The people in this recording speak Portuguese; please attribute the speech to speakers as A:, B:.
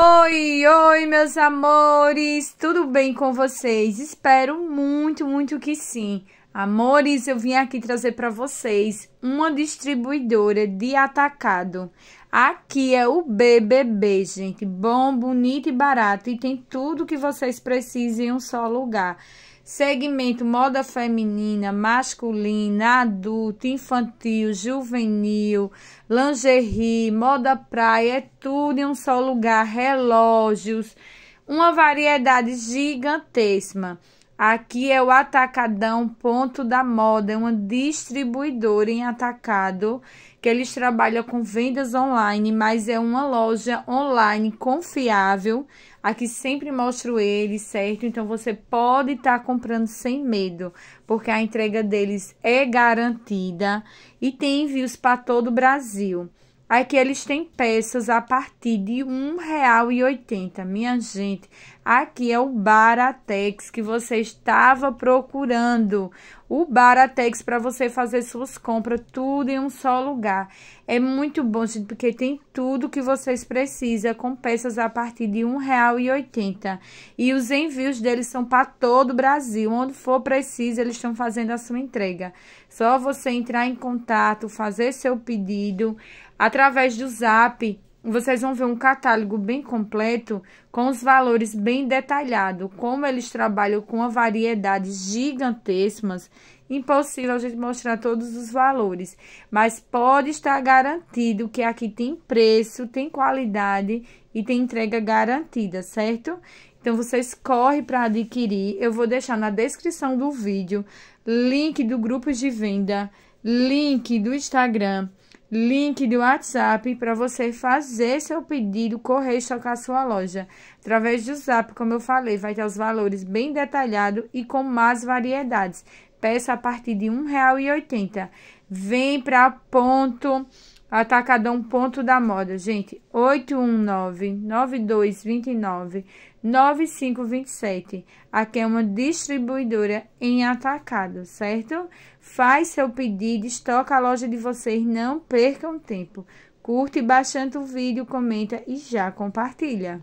A: Oi, oi, meus amores, tudo bem com vocês? Espero muito, muito que sim. Amores, eu vim aqui trazer para vocês uma distribuidora de atacado. Aqui é o BBB, gente. Bom, bonito e barato. E tem tudo que vocês precisam em um só lugar segmento moda feminina, masculina, adulto, infantil, juvenil, lingerie, moda praia, é tudo em um só lugar, relógios, uma variedade gigantesca. Aqui é o Atacadão Ponto da Moda, é uma distribuidora em atacado que eles trabalham com vendas online, mas é uma loja online confiável. Aqui sempre mostro ele, certo? Então você pode estar tá comprando sem medo, porque a entrega deles é garantida e tem envios para todo o Brasil. Aqui eles têm peças a partir de R$ 1,80. Minha gente, aqui é o Baratex que você estava procurando o Baratex para você fazer suas compras tudo em um só lugar. É muito bom, gente, porque tem tudo que vocês precisam com peças a partir de R$1,80. E os envios deles são para todo o Brasil. Onde for preciso, eles estão fazendo a sua entrega. Só você entrar em contato, fazer seu pedido através do Zap vocês vão ver um catálogo bem completo com os valores bem detalhado, como eles trabalham com a variedade gigantescas, impossível a gente mostrar todos os valores, mas pode estar garantido que aqui tem preço, tem qualidade e tem entrega garantida, certo? Então vocês correm para adquirir, eu vou deixar na descrição do vídeo link do grupo de venda, link do Instagram, link do WhatsApp para você fazer seu pedido, correr e chocar sua loja. Através do Zap, como eu falei, vai ter os valores bem detalhados e com mais variedades. Peça a partir de R$ 1,80. Vem para ponto Atacadão Ponto da Moda, gente, 819-9229-9527. Aqui é uma distribuidora em atacado, certo? Faz seu pedido, estoca a loja de vocês, não percam tempo. Curte bastante o vídeo, comenta e já compartilha.